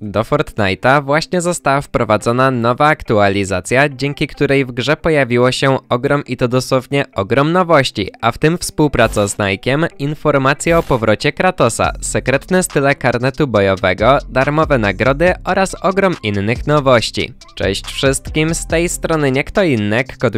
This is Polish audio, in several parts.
Do Fortnite'a właśnie została wprowadzona nowa aktualizacja, dzięki której w grze pojawiło się ogrom i to dosłownie ogrom nowości, a w tym współpraca z Nike'em, informacje o powrocie Kratosa, sekretne style karnetu bojowego, darmowe nagrody oraz ogrom innych nowości. Cześć wszystkim, z tej strony nie kto inny, Kod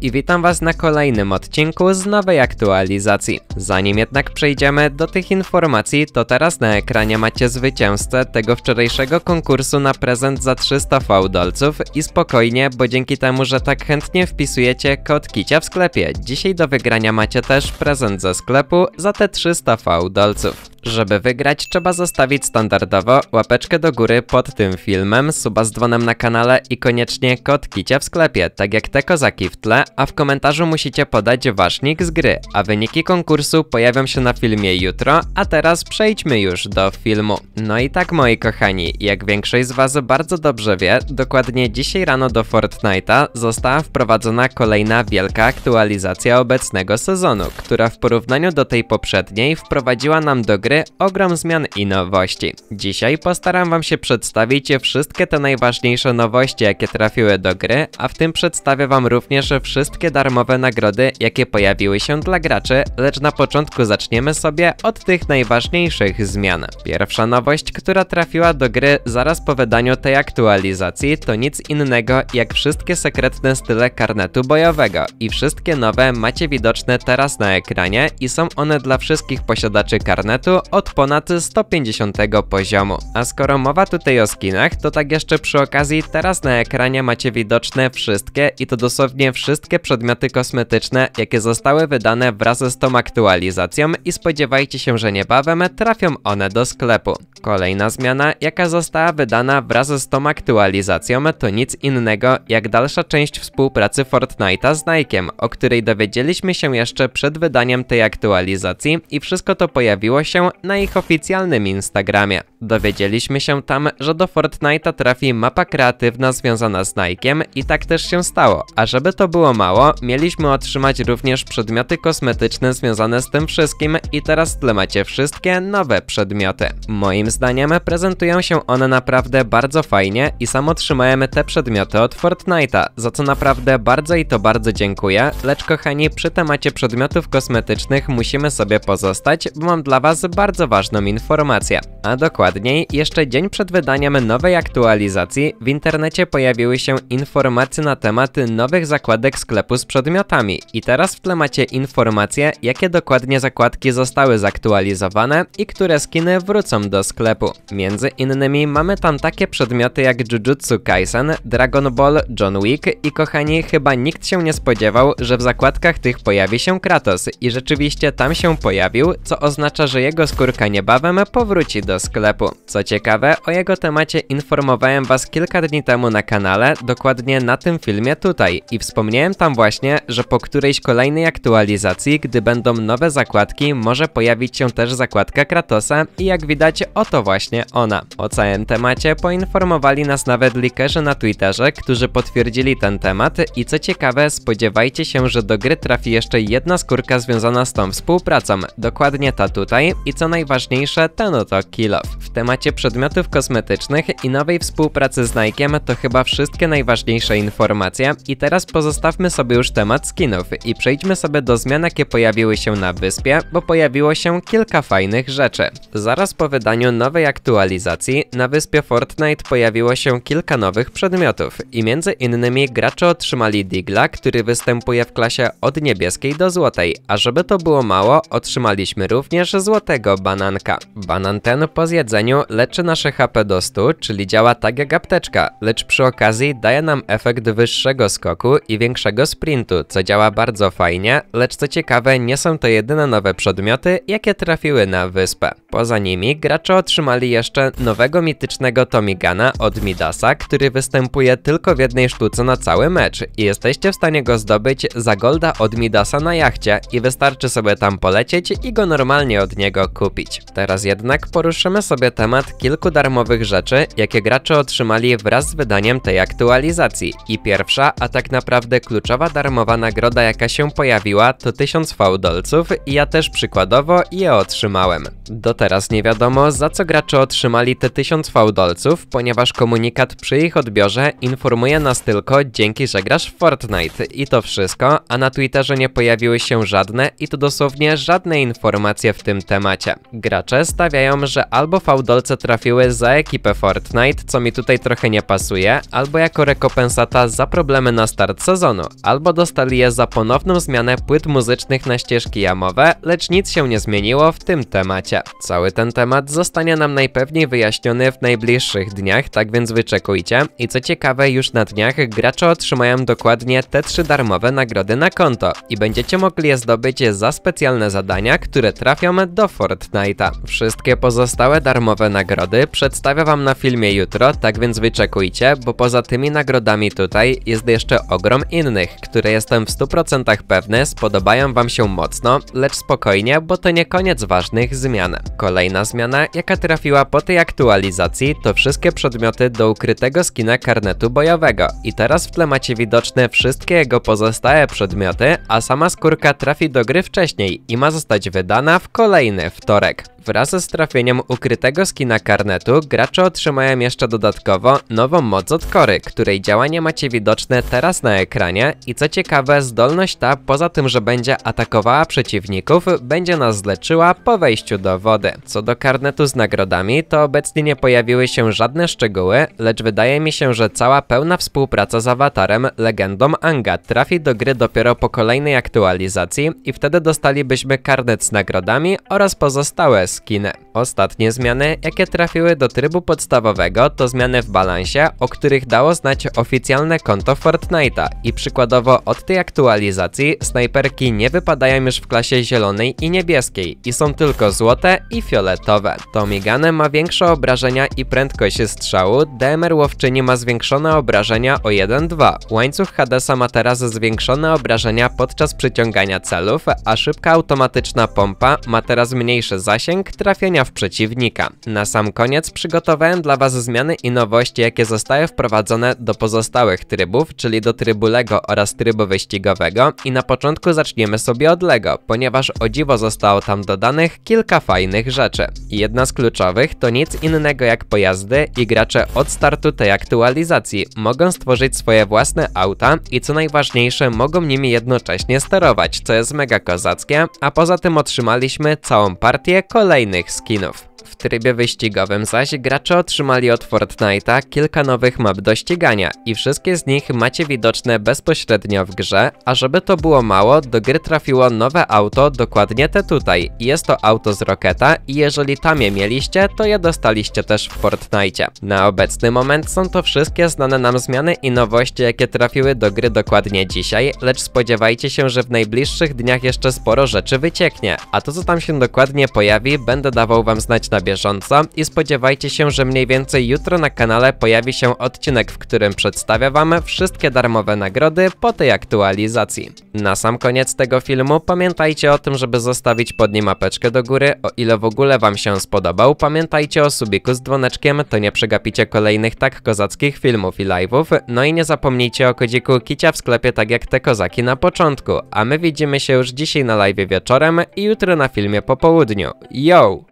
i witam was na kolejnym odcinku z nowej aktualizacji. Zanim jednak przejdziemy do tych informacji, to teraz na ekranie macie zwycięzcę tego wczoraj jutrzejszego konkursu na prezent za 300 fałdolców i spokojnie, bo dzięki temu, że tak chętnie wpisujecie kod Kicia w sklepie. Dzisiaj do wygrania macie też prezent ze sklepu za te 300 fałdolców. Żeby wygrać trzeba zostawić standardowo łapeczkę do góry pod tym filmem, suba z dzwonem na kanale i koniecznie kod kicia w sklepie, tak jak te kozaki w tle, a w komentarzu musicie podać wasz nick z gry, a wyniki konkursu pojawią się na filmie jutro, a teraz przejdźmy już do filmu. No i tak moi kochani, jak większość z was bardzo dobrze wie, dokładnie dzisiaj rano do Fortnite'a została wprowadzona kolejna wielka aktualizacja obecnego sezonu, która w porównaniu do tej poprzedniej wprowadziła nam do gry ogrom zmian i nowości. Dzisiaj postaram wam się przedstawić wszystkie te najważniejsze nowości jakie trafiły do gry, a w tym przedstawię wam również wszystkie darmowe nagrody jakie pojawiły się dla graczy, lecz na początku zaczniemy sobie od tych najważniejszych zmian. Pierwsza nowość, która trafiła do gry zaraz po wydaniu tej aktualizacji to nic innego jak wszystkie sekretne style karnetu bojowego i wszystkie nowe macie widoczne teraz na ekranie i są one dla wszystkich posiadaczy karnetu od ponad 150 poziomu. A skoro mowa tutaj o skinach, to tak jeszcze przy okazji teraz na ekranie macie widoczne wszystkie i to dosłownie wszystkie przedmioty kosmetyczne, jakie zostały wydane wraz z tą aktualizacją i spodziewajcie się, że niebawem trafią one do sklepu. Kolejna zmiana, jaka została wydana wraz z tą aktualizacją, to nic innego jak dalsza część współpracy Fortnite'a z Nike'em, o której dowiedzieliśmy się jeszcze przed wydaniem tej aktualizacji i wszystko to pojawiło się na ich oficjalnym Instagramie. Dowiedzieliśmy się tam, że do Fortnite'a trafi mapa kreatywna związana z Nike'em i tak też się stało. A żeby to było mało, mieliśmy otrzymać również przedmioty kosmetyczne związane z tym wszystkim i teraz w tle macie wszystkie nowe przedmioty. Moim zdaniem prezentują się one naprawdę bardzo fajnie i sam otrzymałem te przedmioty od Fortnite'a, za co naprawdę bardzo i to bardzo dziękuję, lecz kochani przy temacie przedmiotów kosmetycznych musimy sobie pozostać, bo mam dla was bardzo ważną informację. A dokładniej, jeszcze dzień przed wydaniem nowej aktualizacji w internecie pojawiły się informacje na temat nowych zakładek sklepu z przedmiotami. I teraz w tle macie informacje, jakie dokładnie zakładki zostały zaktualizowane i które skiny wrócą do sklepu. Między innymi mamy tam takie przedmioty jak Jujutsu Kaisen, Dragon Ball, John Wick i kochani, chyba nikt się nie spodziewał, że w zakładkach tych pojawi się Kratos i rzeczywiście tam się pojawił, co oznacza, że jego skórka niebawem powróci do sklepu. Co ciekawe, o jego temacie informowałem was kilka dni temu na kanale, dokładnie na tym filmie tutaj i wspomniałem tam właśnie, że po którejś kolejnej aktualizacji, gdy będą nowe zakładki, może pojawić się też zakładka Kratosa i jak widać oto właśnie ona. O całym temacie poinformowali nas nawet likerzy na Twitterze, którzy potwierdzili ten temat i co ciekawe spodziewajcie się, że do gry trafi jeszcze jedna skórka związana z tą współpracą, dokładnie ta tutaj i co najważniejsze, ten oto kill-off. W temacie przedmiotów kosmetycznych i nowej współpracy z Nike'em to chyba wszystkie najważniejsze informacje i teraz pozostawmy sobie już temat skinów i przejdźmy sobie do zmian jakie pojawiły się na wyspie, bo pojawiło się kilka fajnych rzeczy. Zaraz po wydaniu nowej aktualizacji na wyspie Fortnite pojawiło się kilka nowych przedmiotów i między innymi gracze otrzymali Digla, który występuje w klasie od niebieskiej do złotej, a żeby to było mało otrzymaliśmy również złotego bananka. Banan ten po zjedzeniu leczy nasze HP do 100, czyli działa tak jak apteczka, lecz przy okazji daje nam efekt wyższego skoku i większego sprintu, co działa bardzo fajnie, lecz co ciekawe nie są to jedyne nowe przedmioty, jakie trafiły na wyspę. Poza nimi gracze otrzymali jeszcze nowego mitycznego Tomigana od Midasa, który występuje tylko w jednej sztuce na cały mecz i jesteście w stanie go zdobyć za golda od Midasa na jachcie i wystarczy sobie tam polecieć i go normalnie od niego kupić. Teraz jednak poruszymy sobie temat kilku darmowych rzeczy, jakie gracze otrzymali wraz z wydaniem tej aktualizacji. I pierwsza, a tak naprawdę kluczowa darmowa nagroda jaka się pojawiła to 1000 V-dolców. i ja też przykładowo je otrzymałem. Do teraz nie wiadomo za co gracze otrzymali te 1000 V-dolców, ponieważ komunikat przy ich odbiorze informuje nas tylko dzięki, że grasz w Fortnite i to wszystko, a na Twitterze nie pojawiły się żadne i to dosłownie żadne informacje w tym temacie. Fortnite. Gracze stawiają, że albo fałdolce trafiły za ekipę Fortnite, co mi tutaj trochę nie pasuje, albo jako rekompensata za problemy na start sezonu, albo dostali je za ponowną zmianę płyt muzycznych na ścieżki jamowe, lecz nic się nie zmieniło w tym temacie. Cały ten temat zostanie nam najpewniej wyjaśniony w najbliższych dniach, tak więc wyczekujcie. I co ciekawe, już na dniach gracze otrzymają dokładnie te trzy darmowe nagrody na konto i będziecie mogli je zdobyć za specjalne zadania, które trafią do Fortnite. Fortnite'a. Wszystkie pozostałe darmowe nagrody przedstawię wam na filmie jutro, tak więc wyczekujcie, bo poza tymi nagrodami tutaj jest jeszcze ogrom innych, które jestem w 100% pewny spodobają wam się mocno, lecz spokojnie, bo to nie koniec ważnych zmian. Kolejna zmiana, jaka trafiła po tej aktualizacji, to wszystkie przedmioty do ukrytego skina karnetu bojowego i teraz w tle macie widoczne wszystkie jego pozostałe przedmioty, a sama skórka trafi do gry wcześniej i ma zostać wydana w kolejny wtorek. Wraz z trafieniem ukrytego skina karnetu, gracze otrzymają jeszcze dodatkowo nową moc od kory, której działanie macie widoczne teraz na ekranie i co ciekawe, zdolność ta poza tym, że będzie atakowała przeciwników, będzie nas zleczyła po wejściu do wody. Co do karnetu z nagrodami, to obecnie nie pojawiły się żadne szczegóły, lecz wydaje mi się, że cała pełna współpraca z awatarem, legendą Anga trafi do gry dopiero po kolejnej aktualizacji i wtedy dostalibyśmy karnet z nagrodami oraz pozostałe skinę. Ostatnie zmiany, jakie trafiły do trybu podstawowego to zmiany w balansie, o których dało znać oficjalne konto Fortnite'a i przykładowo od tej aktualizacji snajperki nie wypadają już w klasie zielonej i niebieskiej i są tylko złote i fioletowe. To migane ma większe obrażenia i prędkość strzału, DMR łowczyni ma zwiększone obrażenia o 1-2, łańcuch Hadesa ma teraz zwiększone obrażenia podczas przyciągania celów, a szybka automatyczna pompa ma teraz mniejszy zasięg trafienia w przeciwnika. Na sam koniec przygotowałem dla Was zmiany i nowości, jakie zostały wprowadzone do pozostałych trybów, czyli do trybu LEGO oraz trybu wyścigowego i na początku zaczniemy sobie od LEGO, ponieważ o dziwo zostało tam dodanych kilka fajnych rzeczy. Jedna z kluczowych to nic innego jak pojazdy i gracze od startu tej aktualizacji mogą stworzyć swoje własne auta i co najważniejsze mogą nimi jednocześnie sterować, co jest mega kozackie, a poza tym otrzymaliśmy całą partię kolejną kolejnych skinów. w trybie wyścigowym, zaś gracze otrzymali od Fortnite'a kilka nowych map do ścigania i wszystkie z nich macie widoczne bezpośrednio w grze, a żeby to było mało, do gry trafiło nowe auto, dokładnie te tutaj. Jest to auto z Roketa i jeżeli tam je mieliście, to je dostaliście też w Fortnite'a. Na obecny moment są to wszystkie znane nam zmiany i nowości, jakie trafiły do gry dokładnie dzisiaj, lecz spodziewajcie się, że w najbliższych dniach jeszcze sporo rzeczy wycieknie, a to co tam się dokładnie pojawi, będę dawał wam znać na na bieżąco i spodziewajcie się, że mniej więcej jutro na kanale pojawi się odcinek, w którym przedstawia Wam wszystkie darmowe nagrody po tej aktualizacji. Na sam koniec tego filmu pamiętajcie o tym, żeby zostawić pod nim apeczkę do góry, o ile w ogóle Wam się spodobał. Pamiętajcie o subiku z dzwoneczkiem, to nie przegapicie kolejnych tak kozackich filmów i live'ów. No i nie zapomnijcie o kodziku Kicia w sklepie tak jak te kozaki na początku, a my widzimy się już dzisiaj na live wieczorem i jutro na filmie po południu. Yo!